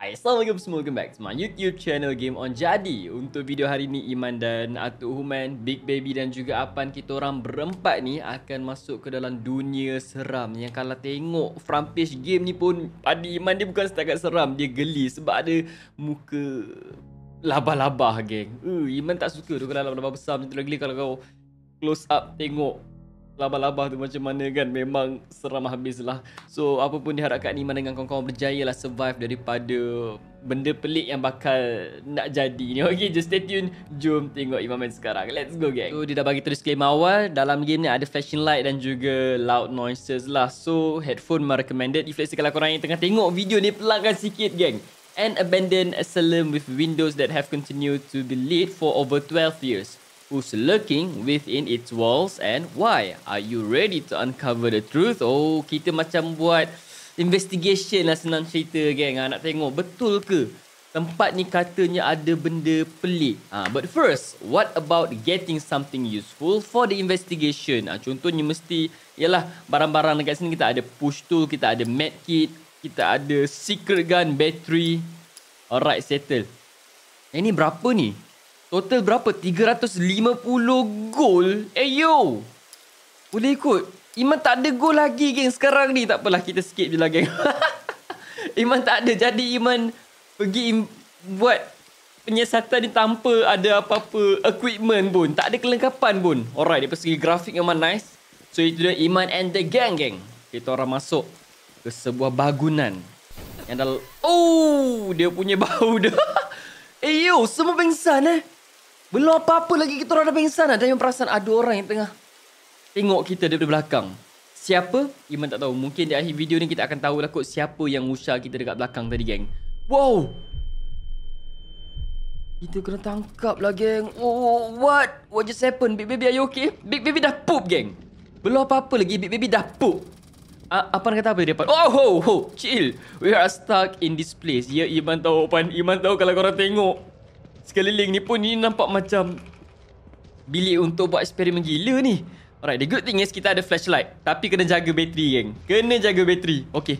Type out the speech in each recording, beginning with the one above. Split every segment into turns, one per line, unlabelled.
Assalamualaikum semua, welcome back to my YouTube channel Game On Jadi Untuk video hari ni, Iman dan Atuk Human, Big Baby dan juga Apan Kita orang berempat ni akan masuk ke dalam dunia seram Yang kalau tengok front page game ni pun Pada Iman dia bukan setakat seram, dia geli sebab ada muka Labah-labah geng uh, Iman tak suka tu kalau labah-labah besar macam tu lagi kalau kau Close up tengok labah-labah tu macam mana kan memang seram habislah so apa pun diharapkan Iman dengan kawan-kawan berjaya lah survive daripada benda pelik yang bakal nak jadi ni okay just stay tune jom tengok Iman main sekarang let's go gang so dia dah bagi tulis claim awal dalam game ni ada fashion light dan juga loud noises lah so headphone mah recommended refleksi kalau korang yang tengah tengok video ni pelanggan sikit gang and abandon a salem with windows that have continued to be lit for over 12 years Who's lurking within its walls and why? Are you ready to uncover the truth? Oh, kita macam buat investigation lah senang cerita geng. Ah, nak tengok betul ke tempat ni katanya ada benda pelik. Ah, but first, what about getting something useful for the investigation? Ah, contohnya mesti ialah barang-barang dekat sini kita ada push tool, kita ada med kit, kita ada secret gun, battery. Alright, settle. Ini eh, berapa ni? Total berapa? 350 gol? Eh yo! Boleh ikut? Iman tak ada gol lagi geng sekarang ni. Tak apalah kita skip je lah geng. Iman tak ada. Jadi Iman pergi buat penyiasatan ni tanpa ada apa-apa equipment pun. Tak ada kelengkapan pun. Alright, dari segi grafik yang mana nice. So itu dia Iman and the gang geng. Kita orang masuk ke sebuah bangunan. Yang dah... Oh! Dia punya bau dah. Eh yo, semua pengsan eh. Belum apa-apa lagi kita orang dah pingsan ada yang perasan ada orang yang tengah Tengok kita dari belakang Siapa? Iman tak tahu Mungkin di akhir video ni kita akan tahu lah kot Siapa yang usah kita dekat belakang tadi geng Wow Kita kena tangkap lah geng Oh what? What just happened? Big Baby are you okay? Big Baby dah poop geng Belum apa-apa lagi Big Baby dah poop A- apa nak kata apa dia? Oh, ho, ho, chill. We are stuck in this place. Ya, yeah, Iman tahu, Pan. Iman tahu kalau korang tengok sekeliling ni pun ni nampak macam bilik untuk buat eksperimen gila ni. Alright, the good thing is kita ada flashlight. Tapi kena jaga bateri, geng. Kena jaga bateri. Okay.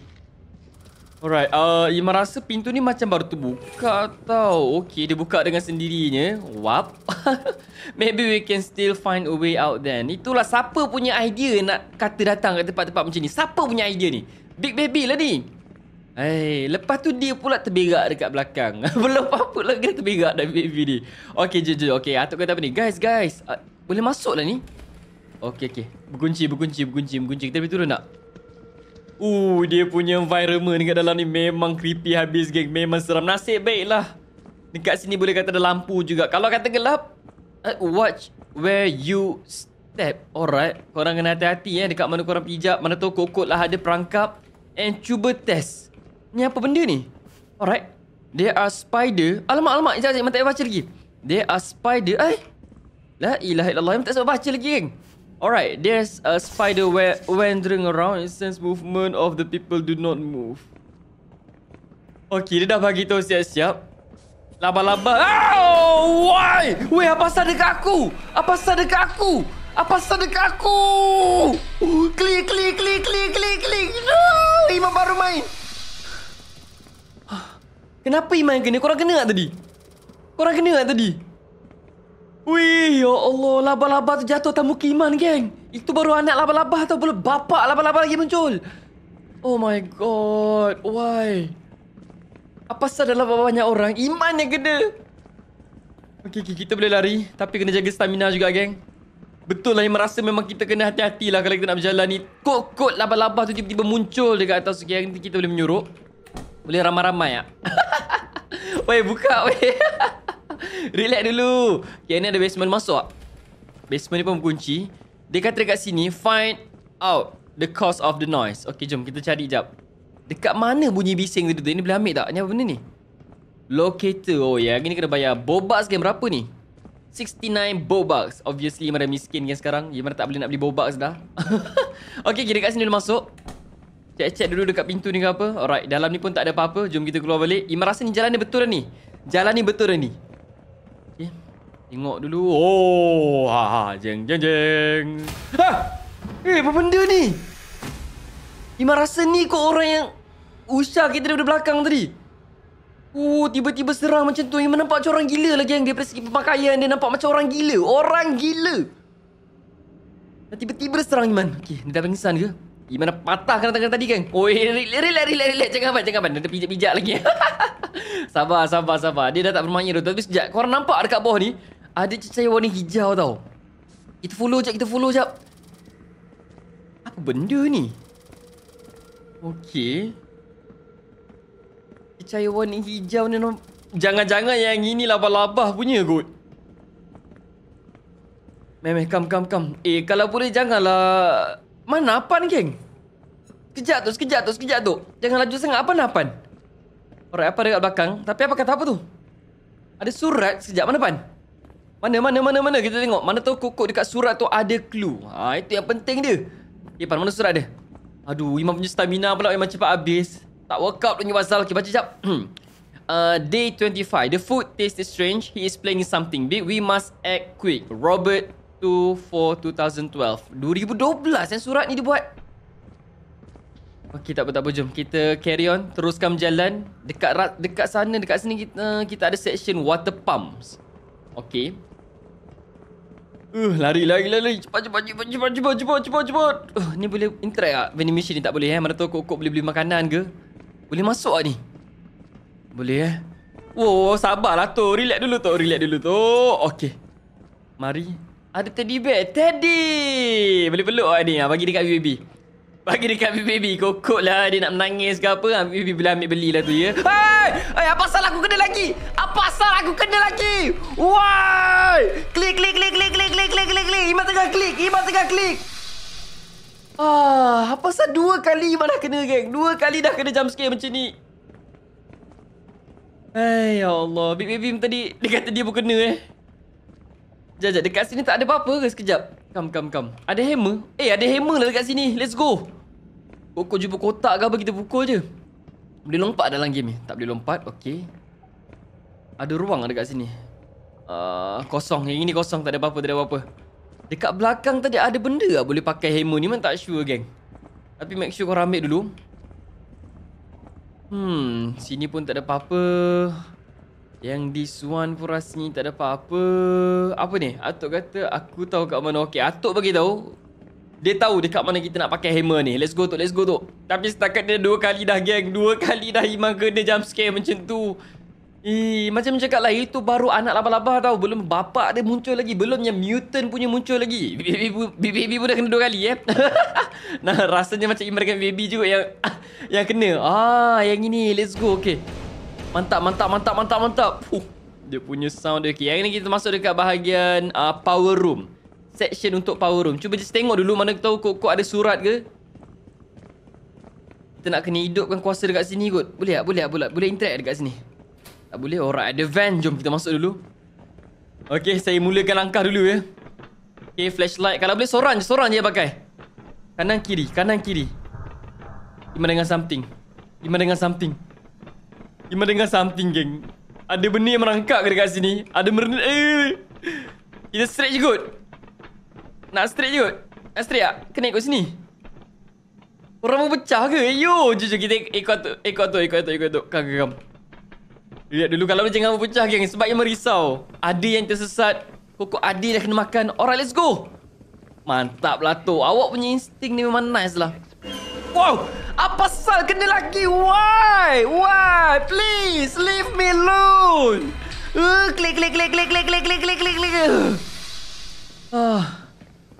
Alright, uh, Iman rasa pintu ni macam baru terbuka tau. Okay, dia buka dengan sendirinya. Wap. Maybe we can still find a way out then. Itulah siapa punya idea nak kata datang kat tempat-tempat macam ni. Siapa punya idea ni? Big baby lah ni. Hei, eh, lepas tu dia pula terbirak dekat belakang. Belum apa-apa lagi terbirak dalam VIP ni. Okey, jom, jom. Okey, Atok kata apa ni? Guys, guys. Uh, boleh masuk lah ni? Okey, okey. Berkunci, berkunci, berkunci, berkunci. Kita boleh turun tak? Uh, dia punya environment dekat dalam ni memang creepy habis, geng. Memang seram. Nasib baiklah. Dekat sini boleh kata ada lampu juga. Kalau kata gelap, uh, watch where you step. Alright. Korang kena hati-hati eh. Dekat mana korang pijak. Mana tu kokot lah ada perangkap. And cuba test. Ni apa benda ni? Alright. There are spider. Alamak, alamak. Sekejap, sekejap. Tak baca lagi. There are spider. Eh? La ilaha illallah. Tak sempat baca lagi, geng. Alright. There's a spider wandering around. It sense movement of the people do not move. Okay, dia dah bagi tahu siap-siap. Laba-laba. Oh, why? Weh, apa sah dekat aku? Apa sah dekat aku? Apa sah dekat aku? Klik, klik, klik, klik, klik, klik. No! Imam baru main. Kenapa Iman kena? Korang kena tak tadi? Korang kena tak tadi? Wih, ya Allah. Laba-laba tu jatuh atas muka Iman, geng. Itu baru anak laba-laba tau. Belum bapak laba-laba lagi muncul. Oh my god. Why? Apa sah dalam banyak orang? Iman yang kena. Okay, okay, kita boleh lari. Tapi kena jaga stamina juga, geng. Betul lah yang merasa memang kita kena hati hati lah kalau kita nak berjalan ni. Kok-kok laba-laba tu tiba-tiba muncul dekat atas. Okay, kita boleh menyuruh. Boleh ramai-ramai tak? weh, buka weh. Relax dulu. Okay, ni ada basement masuk tak? Basement ni pun berkunci. Dia kata dekat sini, find out the cause of the noise. Okay, jom kita cari jap. Dekat mana bunyi bising tu? tu? Ini boleh ambil tak? Ini apa benda ni? Locator. Oh, ya. Yeah. Ini kena bayar. Bobax game berapa ni? 69 Bobax. Obviously, mana miskin kan sekarang. Ya, mana tak boleh nak beli Bobax dah. okay, kira kat sini dulu masuk. Cek cek dulu dekat pintu ni ke apa. Alright, dalam ni pun tak ada apa-apa. Jom kita keluar balik. Imran rasa ni jalan ni betul ni. Jalan ni betul ni. Okay. Tengok dulu. Oh, ha ha. Jeng, jeng, jeng. Ha! Eh, apa benda ni? Imran rasa ni kok orang yang usah kita daripada belakang tadi. Uh, tiba-tiba serang macam tu. Imran nampak macam orang gila lagi yang daripada segi pemakaian. Dia nampak macam orang gila. Orang gila. Tiba-tiba serang Iman. Okay, dia dah pengisan ke? Di mana patah kena tangan tadi kan? Oi, lari lari lari lari, jangan apa jangan apa. Dia pijak-pijak lagi. sabar sabar sabar. Dia dah tak bermain tu. Tapi sejak kau nampak dekat bawah ni, ada cecair warna hijau tau. Kita follow jap, kita follow jap. Apa benda ni? Okey. Cecair warna hijau ni nom- Jangan-jangan yang ini labah-labah punya kot. Memeh, kam, kam, kam. Eh, kalau boleh janganlah mana Apan, geng? Sekejap tu, sekejap tu, sekejap tu. Jangan laju sangat. Apa Apan? Orang apa dekat belakang? Tapi apa kata apa tu? Ada surat sejak Mana pan? Mana, mana, mana, mana kita tengok. Mana tahu kokok dekat surat tu ada clue. Ha, itu yang penting dia. Okay, eh, Pan, mana surat dia? Aduh, Iman punya stamina pula memang cepat habis. Tak work out punya pasal. Okay, baca sekejap. Hmm. uh, day 25. The food tastes strange. He is playing something big. We must act quick. Robert 2012 2012 yang surat ni dia buat Okey tak apa tak apa jom kita carry on teruskan berjalan dekat dekat sana dekat sini kita kita ada section water pumps. Okey. Uh lari lari lari cepat cepat cepat cepat cepat cepat cepat cepat. Uh ni boleh interact ah vending machine ni tak boleh eh mana tu kok-kok boleh beli makanan ke. Boleh masuk ah ni. Boleh eh. Wo oh, sabarlah tu relax dulu tu relax dulu tu. Okey. Mari ada teddy bear Teddy Boleh peluk lah ni ha, Bagi dekat BBB Bagi dekat BBB Kokot lah Dia nak menangis ke apa BBB ha, boleh ambil belilah tu ya Hei hey, Apa asal aku kena lagi Apa asal aku kena lagi Why Klik klik klik klik klik klik klik klik klik Iman tengah klik Iman tengah klik Ah, apa sah dua kali Iman dah kena geng Dua kali dah kena jump scare macam ni Hei ya Allah Baby-baby tadi Dia kata dia pun kena eh Sekejap, sekejap. Dekat sini tak ada apa-apa ke sekejap? Kam, kam, kam. Ada hammer? Eh, ada hammer lah dekat sini. Let's go. Kok oh, kau jumpa kotak ke apa kita pukul je? Boleh lompat dalam game ni? Tak boleh lompat. Okay. Ada ruang ada dekat sini? Uh, kosong. Yang ini kosong. Tak ada apa-apa. Tak ada apa-apa. Dekat belakang tadi ada benda lah boleh pakai hammer ni. Memang tak sure, gang. Tapi make sure kau ambil dulu. Hmm, sini pun tak ada apa-apa. Yang this one pun rasanya tak ada apa-apa. Apa ni? Atuk kata aku tahu kat mana. Okey, Atuk bagi tahu. Dia tahu dekat mana kita nak pakai hammer ni. Let's go tu, let's go tu. Tapi setakat dia dua kali dah geng. Dua kali dah Iman kena jump scare macam tu. Ih, macam cakap lah itu baru anak laba-laba tau. Belum bapak dia muncul lagi. Belum yang mutant punya muncul lagi. Baby baby pun dah kena dua kali eh. nah, rasanya macam Iman dengan baby juga yang yang kena. Ah, yang ini. Let's go. Okay. Mantap, mantap, mantap, mantap, mantap. Uh, dia punya sound dia. Okay, yang ni kita masuk dekat bahagian uh, power room. Section untuk power room. Cuba just tengok dulu mana kita tahu kok-kok ada surat ke. Kita nak kena hidupkan kuasa dekat sini kot. Boleh tak? Boleh tak? Boleh, boleh interact dekat sini? Tak boleh? Alright, ada van. Jom kita masuk dulu. Okay, saya mulakan langkah dulu ya. Okay, flashlight. Kalau boleh sorang je, sorang je yang pakai. Kanan kiri, kanan kiri. Gimana dengan something? Gimana dengan something? Iman dengar something geng Ada benda yang merangkak ke dekat sini Ada merna eh. Kita straight je kot Nak straight je kot Nak straight tak? Kena ikut sini Orang mau pecah ke? Yo, jujur kita ikut tu Ikut tu, ikut tu, ikut tu Kam, kam, kam Lihat dulu kalau jangan mau pecah geng Sebab yang merisau Ada yang tersesat Kokok Adi dah kena makan Alright, let's go Mantap lah tu Awak punya insting ni memang nice lah Wow apa sal kena lagi? Why? Why? Please leave me alone. Uh, klik klik klik klik klik klik klik klik klik klik. Ah. Uh,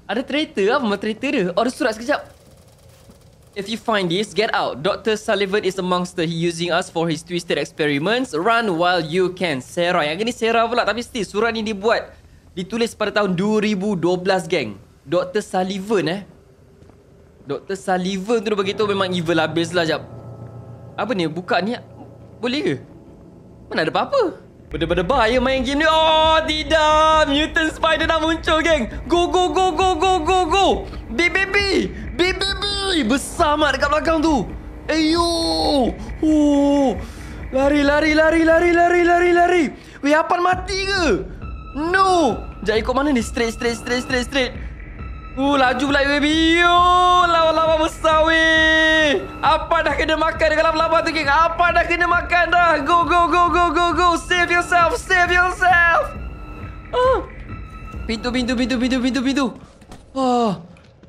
ada traitor apa mata traitor dia? Order surat sekejap. If you find this, get out. Dr. Sullivan is a monster. He using us for his twisted experiments. Run while you can. Sarah. Yang ni Sarah pula. Tapi still, surat ni dibuat. Ditulis pada tahun 2012, geng. Dr. Sullivan eh. Dr. Sullivan tu dia beritahu memang evil habis lah, lah jap. Apa ni? Buka ni? Boleh ke? Mana ada apa-apa? Benda-benda bahaya main game ni. Oh tidak! Mutant Spider nak muncul geng. Go, go, go, go, go, go, go. BBB! BBB! Besar mat dekat belakang tu. Ayo! Oh. Lari, lari, lari, lari, lari, lari, lari. Weh, apa mati ke? No! Sekejap ikut mana ni? Straight, straight, straight, straight, straight. Uh, laju pula UAV. Yo, lawa-lawa besar weh. Apa dah kena makan dengan lawa-lawa tu, King? Apa dah kena makan dah? Go, go, go, go, go, go. Save yourself, save yourself. Pintu, uh. Ah. pintu, pintu, pintu, pintu, pintu. Oh,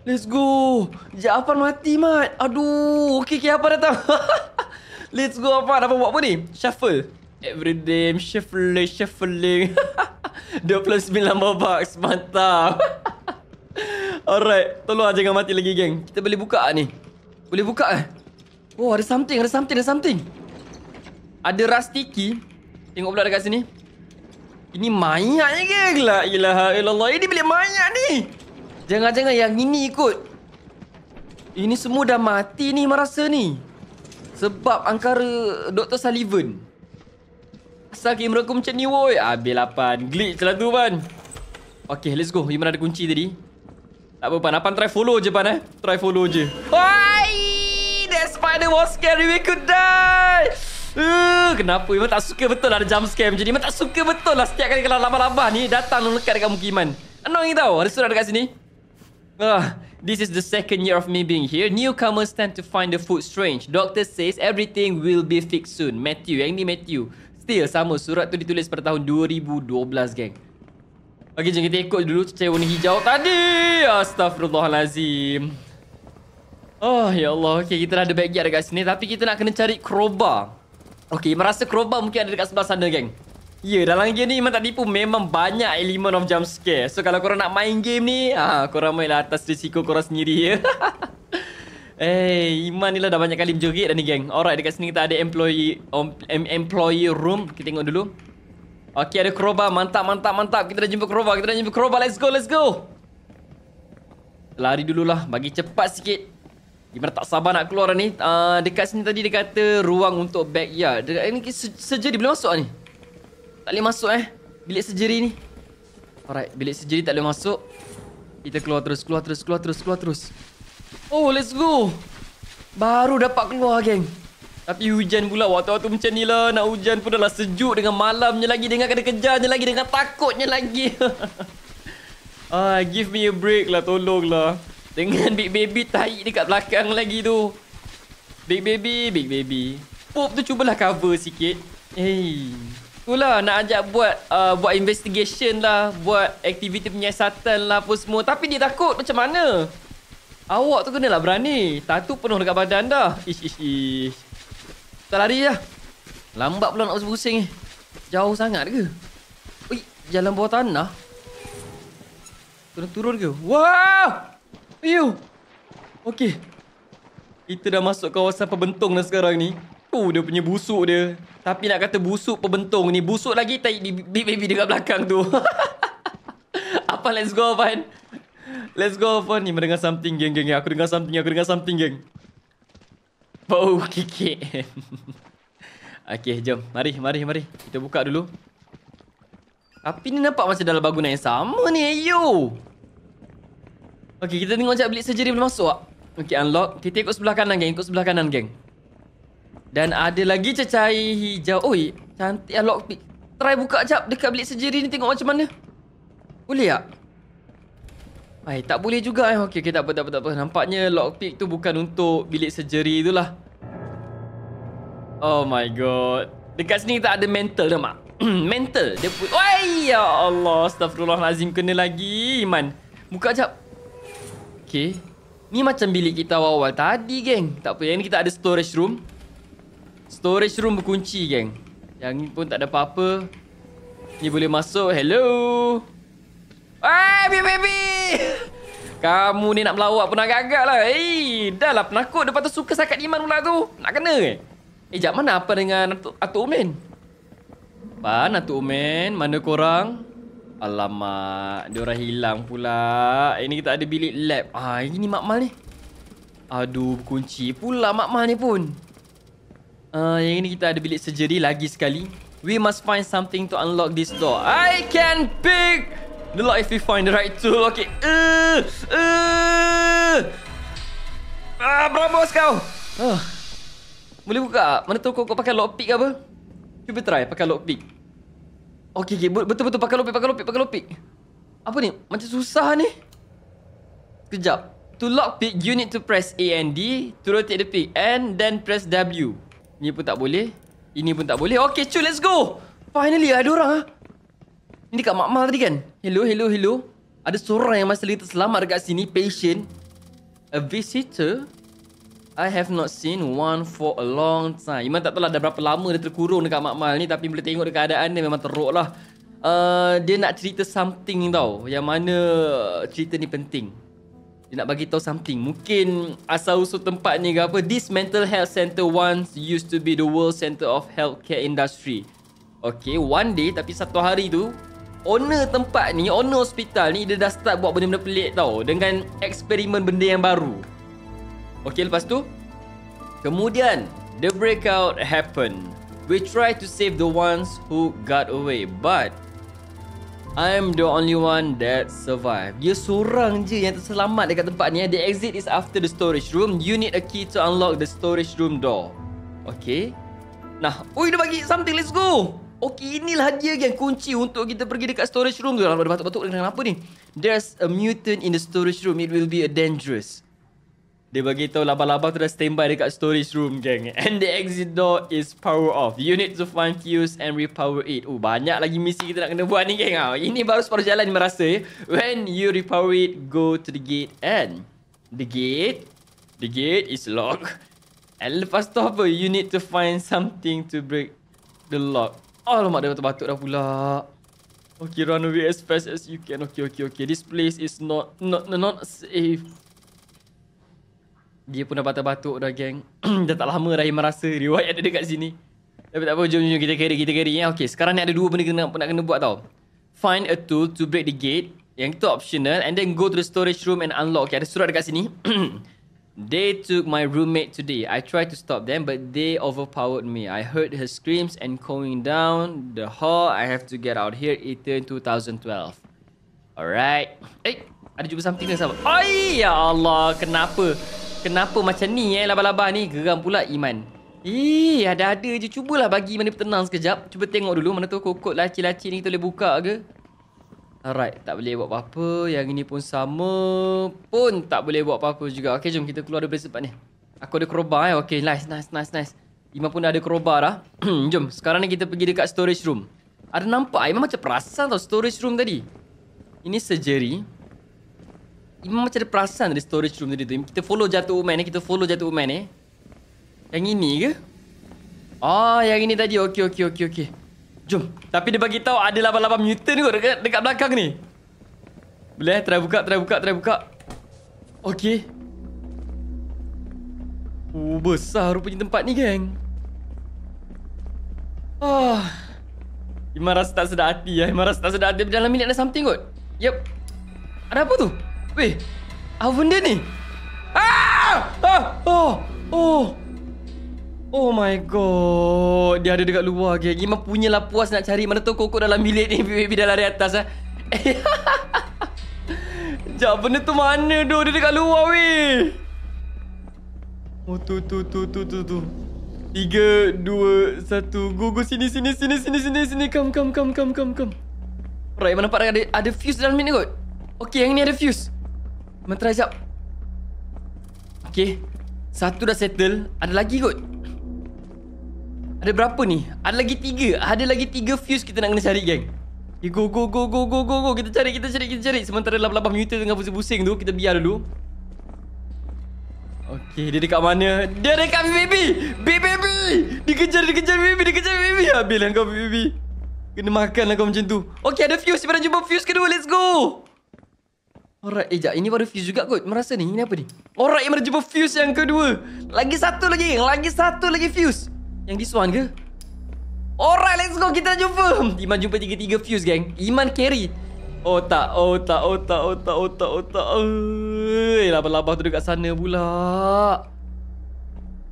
let's go. Jafar mati, Mat. Aduh, okey, okey, apa datang? let's go, apa? Apa buat apa ni? Shuffle. Every day, I'm shuffling, shuffling. 29 bucks, mantap. Alright, aja ah, jangan mati lagi geng. Kita boleh buka ah, ni. Boleh buka eh? Oh, ada something, ada something, ada something. Ada rastiki. key. Tengok pula dekat sini. Ini mayat je geng. La ilaha illallah. Ini bilik mayat ni. Jangan-jangan yang ini ikut. Ini semua dah mati ni merasa ni. Sebab angkara Dr. Sullivan. Asal kamera aku macam ni woi. Habis lapan. Glitch lah tu pan. Okay, let's go. You mana ada kunci tadi? Tak apa pan, apan try follow je pan eh. Try follow je. Why? That spider was scary we could die. Uh, kenapa memang tak suka betul lah ada jump scare macam ni. Memang tak suka betul lah setiap kali kena lama-lama ni datang lekat dekat mukiman. Annoying tau. Ada surat dekat sini. Ah, uh, this is the second year of me being here. Newcomers tend to find the food strange. Doctor says everything will be fixed soon. Matthew, yang ni Matthew. Still sama surat tu ditulis pada tahun 2012, Gang. Okay jom kita ikut dulu cecair warna hijau tadi. Astaghfirullahalazim. Oh, ya Allah. Okay kita dah ada backyard dekat sini. Tapi kita nak kena cari crowbar. Okey, Iman rasa crowbar mungkin ada dekat sebelah sana, geng. Ya, yeah, dalam game ni Iman tak tipu. Memang banyak elemen of jump scare. So, kalau korang nak main game ni, ah, korang mainlah atas risiko korang sendiri, ya. Eh, hey, Iman ni lah dah banyak kali menjerit dah ni, geng. Alright, dekat sini kita ada employee um, employee room. Kita tengok dulu. Okey, ada kerobah. Mantap, mantap, mantap. Kita dah jumpa kerobah. Kita dah jumpa kerobah. Let's go, let's go. Lari dululah. Bagi cepat sikit. Gimana tak sabar nak keluar ni. Uh, dekat sini tadi dia kata ruang untuk backyard. Dekat ini surgery belum masuk ni? Tak boleh masuk eh. Bilik surgery ni. Alright, bilik surgery tak boleh masuk. Kita keluar terus, keluar terus, keluar terus, keluar terus. Oh, let's go. Baru dapat keluar, geng. Tapi hujan pula waktu-waktu macam ni lah. Nak hujan pun dah lah sejuk dengan malamnya lagi. Dengan kena kejarnya lagi. Dengan takutnya lagi. ah, give me a break lah. Tolong lah. Dengan big baby tahi dekat belakang lagi tu. Big baby, big baby. Pop tu cubalah cover sikit. Hey. Itulah nak ajak buat uh, buat investigation lah. Buat aktiviti penyiasatan lah apa semua. Tapi dia takut macam mana? Awak tu kenalah berani. Tatu penuh dekat badan dah. Ish, ish, ish. Kita lari lah. Lambat pula nak pusing ni. Jauh sangat ke? Ui, jalan bawah tanah? Kena turun ke? Wah! Ayuh! Okey. Kita dah masuk kawasan pebentong dah sekarang ni. Tu uh, dia punya busuk dia. Tapi nak kata busuk pebentong ni, busuk lagi tai big baby dekat belakang tu. Apa let's go, Van? Let's go, Van. Ni mendengar something, geng, geng. Aku dengar something, aku dengar something, geng. Bau kikik Okay jom Mari mari mari Kita buka dulu Tapi ni nampak macam dalam bangunan yang sama ni Ayu Okay kita tengok sekejap bilik surgery boleh masuk tak Okay unlock Kita ikut sebelah kanan geng Ikut sebelah kanan geng Dan ada lagi cecai hijau Oi cantik Unlock. lockpick Try buka sekejap dekat bilik surgery ni tengok macam mana Boleh tak? Ay, tak boleh juga eh. Okey, okay, tak apa, tak apa, tak apa. Nampaknya lockpick tu bukan untuk bilik surgery tu lah. Oh my god. Dekat sini tak ada mental dah, Mak. mental. Dia pun... Wai, ya Allah. Astagfirullahalazim. Kena lagi, Iman. Buka jap. Okey. Ni macam bilik kita awal-awal tadi, geng. Tak apa, yang ni kita ada storage room. Storage room berkunci, geng. Yang ni pun tak ada apa-apa. Ni boleh masuk. Hello. Hello. Eh, baby, baby. Kamu ni nak melawak pun agak-agak lah. Hei, eh, dah lah penakut. Lepas tu suka sakat iman pula tu. Nak kena eh. Eh, jap mana apa dengan Atuk, Atuk Umin? Pan, Atuk Umin, mana korang? Alamak, diorang hilang pula. Ini eh, kita ada bilik lab. Ah, ini makmal ni. Aduh, kunci pula makmal ni pun. Ah, yang ini kita ada bilik surgery lagi sekali. We must find something to unlock this door. I can pick The light if we find the right tool. Okay. Uh, uh. Ah, brabos kau. Uh. Boleh buka? Mana tahu kau, kau pakai lockpick ke apa? Cuba try pakai lockpick. Okay, okay. Betul-betul pakai lockpick, pakai lockpick, pakai lockpick. Apa ni? Macam susah ni. Kejap. To lockpick, you need to press A and D to rotate the pick and then press W. Ini pun tak boleh. Ini pun tak boleh. Okay, cu, let's go. Finally, ada orang ah. Ini dekat makmal tadi kan? Hello, hello, hello. Ada seorang yang masih lagi terselamat dekat sini. Patient. A visitor. I have not seen one for a long time. Iman tak tahu lah dah berapa lama dia terkurung dekat makmal ni. Tapi boleh tengok dekat keadaan dia memang teruk lah. Uh, dia nak cerita something tau. Yang mana cerita ni penting. Dia nak bagi tahu something. Mungkin asal usul tempat ni ke apa. This mental health center once used to be the world center of healthcare industry. Okay, one day tapi satu hari tu owner tempat ni, owner hospital ni dia dah start buat benda-benda pelik tau dengan eksperimen benda yang baru. Okey, lepas tu kemudian the breakout happen. We try to save the ones who got away, but I'm the only one that survive. Dia seorang je yang terselamat dekat tempat ni. The exit is after the storage room. You need a key to unlock the storage room door. Okay. Nah, oi dia bagi something. Let's go. Okay, inilah dia yang kunci untuk kita pergi dekat storage room tu. Kalau ada batuk-batuk, kenapa ni? There's a mutant in the storage room. It will be a dangerous. Dia bagi tahu laba-laba tu dah standby dekat storage room, gang. And the exit door is power off. You need to find fuse and repower it. Oh, banyak lagi misi kita nak kena buat ni, gang. Ah, ini baru separuh jalan ni merasa. Ya. When you repower it, go to the gate and... The gate... The gate is locked. And lepas tu apa? You need to find something to break the lock. Ah, alamak, dia batuk dah pula. Okay, run away as fast as you can. Okay, okay, okay. This place is not, not, not, not safe. Dia pun dah batuk-batuk dah, gang. dah tak lama Rahim merasa riwayat ada dekat sini. Tapi tak apa, jom, jom, kita carry, kita carry. Ya? Okay, sekarang ni ada dua benda kena, nak kena buat tau. Find a tool to break the gate. Yang tu optional. And then go to the storage room and unlock. Okay, ada surat dekat sini. They took my roommate today. I tried to stop them, but they overpowered me. I heard her screams and going down the hall. I have to get out here. It turned 2012. Alright. Eh, hey, ada jumpa something ke sama? Ay, ya Allah, kenapa? Kenapa macam ni eh, laba-laba ni? Geram pula Iman. Ih, ada-ada je. Cubalah bagi mana tenang sekejap. Cuba tengok dulu mana tu kokot laci-laci ni kita boleh buka ke? Alright, tak boleh buat apa-apa. Yang ini pun sama pun tak boleh buat apa-apa juga. Okay, jom kita keluar dari sebab ni. Aku ada kerobak eh. Okay, nice, nice, nice, nice. Iman pun ada kerobak lah. jom, sekarang ni kita pergi dekat storage room. Ada nampak? Iman macam perasan tau storage room tadi. Ini sejari. Iman macam ada perasan dari storage room tadi tu. Kita follow jatuh woman ni. Eh. Kita follow jatuh woman ni. Eh. Yang ini ke? Ah, yang ini tadi. Okay, okay, okay, okay. Jom. Tapi dia bagi tahu ada laba-laba mutant kot dekat, dekat belakang ni. Boleh eh? try buka, try buka, try buka. Okey. Oh, besar rupanya tempat ni, geng. Ah. Oh. Iman rasa tak sedar hati ya. Eh? Iman rasa tak sedar hati. Dalam bilik ada something kot. Yep. Ada apa tu? Weh. Apa benda ni? Ah! Ah! Oh! Oh! Oh my god Dia ada dekat luar okay. Gimah punya lah puas nak cari Mana tu kokok dalam bilik ni Baby dah lari atas eh. Sekejap benda tu mana tu Dia dekat luar weh Oh tu tu tu tu tu tu Tiga Dua Satu Go go sini sini sini sini sini sini Come come come come come come Right mana nampak ada Ada fuse dalam ni kot Okay yang ni ada fuse Mantra sekejap Okay Satu dah settle Ada lagi kot ada berapa ni? Ada lagi tiga. Ada lagi tiga fuse kita nak kena cari, geng. Ya, go, go, go, go, go, go, go. Kita cari, kita cari, kita cari. Sementara labah-labah muter tengah pusing-pusing tu. Kita biar dulu. Okay, dia dekat mana? Dia dekat baby! Baby, baby! Dikejar, dikejar, baby, dikejar, baby. Habislah kau, baby. Kena makan lah kau macam tu. Okay, ada fuse. Sebenarnya jumpa fuse kedua. Let's go! Alright, eh jap. Ini baru fuse juga kot. Merasa ni. Ini apa ni? Alright, yang baru jumpa fuse yang kedua. Lagi satu lagi. Lagi satu lagi fuse. Yang this one ke? Alright, let's go. Kita jumpa. Iman jumpa tiga-tiga fuse, gang. Iman carry. Oh tak, oh tak, oh tak, oh tak, oh tak, oh tak. Eh, labah-labah tu dekat sana pula.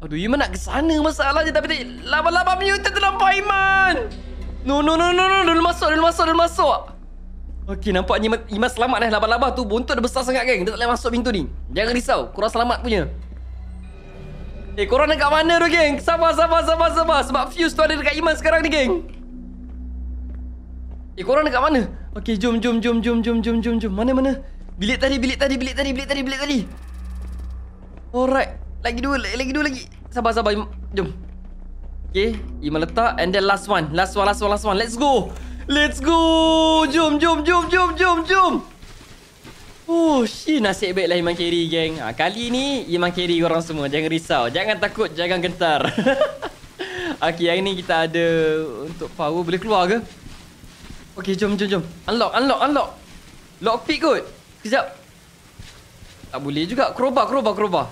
Aduh, Iman nak ke sana masalah je. Tapi tadi, labah-labah mutant terlampau Iman. No, no, no, no, no. Dulu masuk, dulu masuk, dulu masuk. Okay, nampaknya Iman selamat dah. Labah-labah tu bontot dah besar sangat, gang. Dia tak boleh masuk pintu ni. Jangan risau. Kurang selamat punya. Eh, korang dekat mana tu, geng? Sabar, sabar, sabar, sabar. Sebab fuse tu ada dekat Iman sekarang ni, geng. Eh, korang dekat mana? Okey, jom, jom, jom, jom, jom, jom, jom, jom. Mana, mana? Bilik tadi, bilik tadi, bilik tadi, bilik tadi, bilik tadi. Alright. Lagi dua, lagi dua lagi. Sabar, sabar. Jom. Okay, Iman letak. And then last one. Last one, last one, last one. Let's go. Let's go. jom, jom, jom, jom, jom. jom. Oh, shi nasib baiklah Iman Kerry geng. Ha, kali ni Iman Kerry korang semua jangan risau, jangan takut, jangan gentar. okay, hari ni kita ada untuk power boleh keluar ke? Okay, jom jom jom. Unlock, unlock, unlock. Lockpick kot. Kejap. Tak boleh juga. Kerobak, kerobak, kerobak.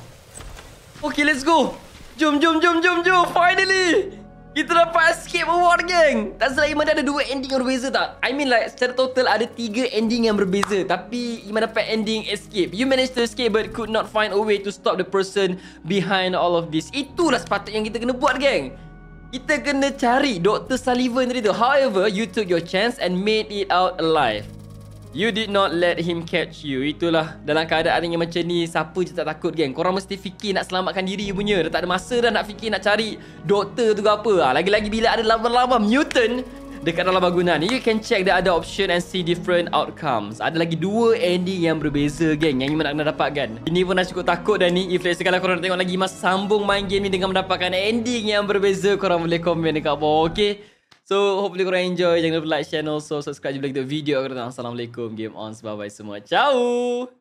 Okay, let's go. Jom, jom, jom, jom, jom. Finally. Kita dapat escape award geng Tak selain Iman ada dua ending yang berbeza tak? I mean like secara total ada tiga ending yang berbeza Tapi Iman dapat ending escape You managed to escape but could not find a way to stop the person behind all of this Itulah sepatutnya yang kita kena buat geng Kita kena cari Dr. Sullivan tadi tu However you took your chance and made it out alive You did not let him catch you Itulah Dalam keadaan yang macam ni Siapa je tak takut geng Korang mesti fikir Nak selamatkan diri punya Dah tak ada masa dah Nak fikir nak cari Doktor tu ke apa ah, Lagi-lagi bila ada Lama-lama mutant Dekat dalam bangunan You can check the other option And see different outcomes Ada lagi dua ending Yang berbeza geng Yang you nak kena dapatkan Ini pun dah cukup takut dan ni If like sekarang korang nak tengok lagi Mas sambung main game ni Dengan mendapatkan ending Yang berbeza Korang boleh komen dekat bawah Okay So hopefully korang enjoy Jangan lupa like channel So subscribe juga Kita video Assalamualaikum Game on Bye bye semua Ciao